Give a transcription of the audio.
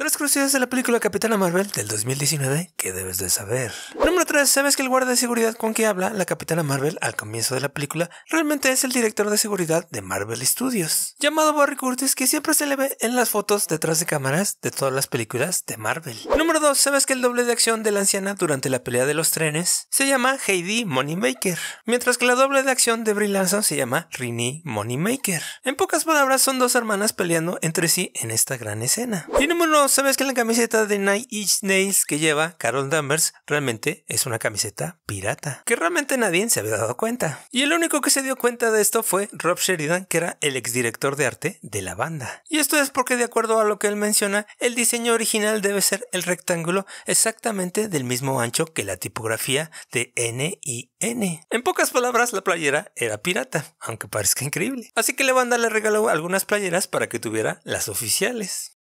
Tres curiosidades de la película Capitana Marvel del 2019 que debes de saber. Número 3. ¿Sabes que el guardia de seguridad con que habla la Capitana Marvel al comienzo de la película realmente es el director de seguridad de Marvel Studios? Llamado Barry Curtis que siempre se le ve en las fotos detrás de cámaras de todas las películas de Marvel. Número 2. ¿Sabes que el doble de acción de la anciana durante la pelea de los trenes se llama Heidi Moneymaker? Mientras que la doble de acción de Brie se llama Rini Moneymaker. En pocas palabras son dos hermanas peleando entre sí en esta gran escena. Y número ¿sabes que la camiseta de Night Inch Nails que lleva Carol Danvers realmente es una camiseta pirata? Que realmente nadie se había dado cuenta. Y el único que se dio cuenta de esto fue Rob Sheridan, que era el exdirector de arte de la banda. Y esto es porque, de acuerdo a lo que él menciona, el diseño original debe ser el rectángulo exactamente del mismo ancho que la tipografía de N y N. En pocas palabras, la playera era pirata, aunque parezca increíble. Así que la banda le regaló algunas playeras para que tuviera las oficiales.